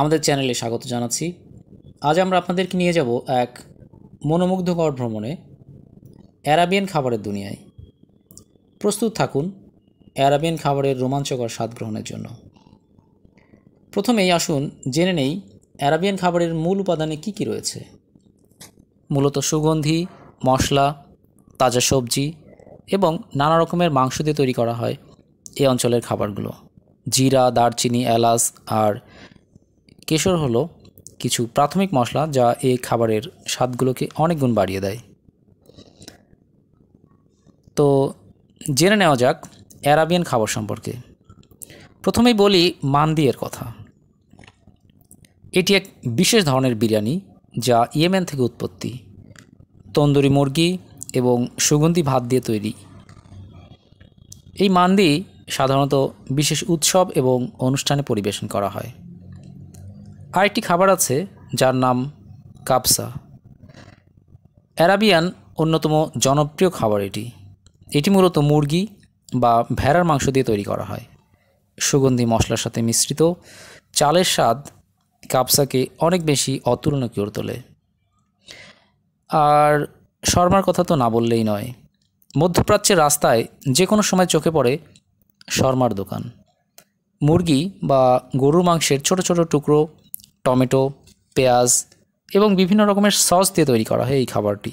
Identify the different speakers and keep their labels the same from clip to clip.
Speaker 1: আমাদের চ্যানেলে স্বাগত জানাচ্ছি আজ আমরা আপনাদেরকে নিয়ে যাব এক মনোমুগ্ধকর ভ্রমণে অ্যারাবিয়ান খাবারের দুনিয়ায় প্রস্তুত থাকুন অ্যারাবিয়ান খাবারের রোমাঞ্চকর স্বাদ গ্রহণের জন্য প্রথমেই আসুন জেনে নেই অ্যারাবিয়ান খাবারের মূল উপাদানে কি কি রয়েছে মূলত সুগন্ধি মশলা তাজা সবজি এবং নানা রকমের মাংস দিয়ে তৈরি করা হয় এই অঞ্চলের খাবারগুলো জিরা দারচিনি এলাচ আর কেশর হলো কিছু প্রাথমিক মশলা যা এই খাবারের স্বাদগুলোকে অনেক গুণ বাড়িয়ে দেয় তো জেনে নেওয়া যাক অ্যারাবিয়ান খাবার সম্পর্কে প্রথমেই বলি মান্দিয়ের কথা এটি এক বিশেষ ধরনের বিরিয়ানি যা ইয়েমেন থেকে উৎপত্তি তন্দুরি মুরগি এবং সুগন্ধি ভাত দিয়ে তৈরি এই মান্দি সাধারণত বিশেষ উৎসব এবং অনুষ্ঠানে পরিবেশন করা হয় আরেকটি খাবার আছে যার নাম কাপসা অ্যারাবিয়ান অন্যতম জনপ্রিয় খাবার এটি এটি মূলত মুরগি বা ভেড়ার মাংস দিয়ে তৈরি করা হয় সুগন্ধি মশলার সাথে মিশ্রিত চালের স্বাদ কাপসাকে অনেক বেশি অতুলনীয় করে তোলে আর শর্মার কথা তো না বললেই নয় মধ্যপ্রাচ্যের রাস্তায় যে কোনো সময় চোখে পড়ে শর্মার দোকান মুরগি বা গরুর মাংসের ছোট ছোট টুকরো টমেটো পেঁয়াজ এবং বিভিন্ন রকমের সস দিয়ে তৈরি করা হয় এই খাবারটি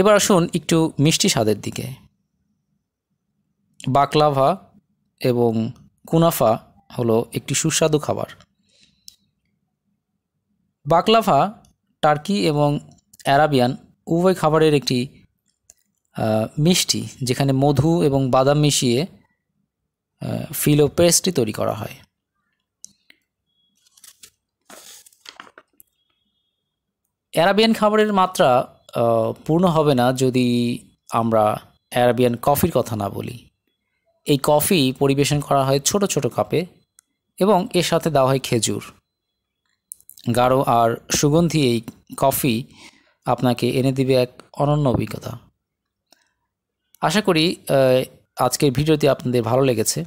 Speaker 1: এবার আসুন একটু মিষ্টি স্বাদের দিকে বাকলাভা এবং কুনাফা হলো একটি সুস্বাদু খাবার বাকলাভা টার্কি এবং অ্যারাবিয়ান উভয় খাবারের একটি মিষ্টি যেখানে মধু এবং বাদাম মিশিয়ে ফিলো পেস্টটি তৈরি করা হয় অ্যারাবিয়ান খাবারের মাত্রা পূর্ণ হবে না যদি আমরা অ্যারাবিয়ান কফির কথা না বলি এই কফি পরিবেশন করা হয় ছোট ছোট কাপে এবং এর সাথে দেওয়া হয় খেজুর গাঢ় আর সুগন্ধি এই কফি আপনাকে এনে দিবে এক অনন্য অভিজ্ঞতা আশা করি আজকের ভিডিওটি আপনাদের ভালো লেগেছে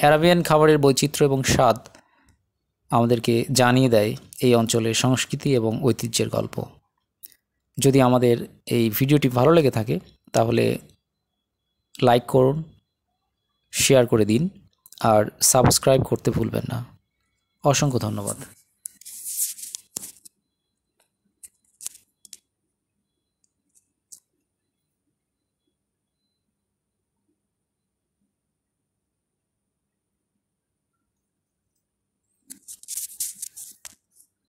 Speaker 1: অ্যারাবিয়ান খাবারের বৈচিত্র্য এবং স্বাদ আমাদেরকে জানিয়ে দেয় এই অঞ্চলের সংস্কৃতি এবং ঐতিহ্যের গল্প যদি আমাদের এই ভিডিওটি ভালো লেগে থাকে তাহলে লাইক করুন শেয়ার করে দিন আর সাবস্ক্রাইব করতে ভুলবেন না অসংখ্য ধন্যবাদ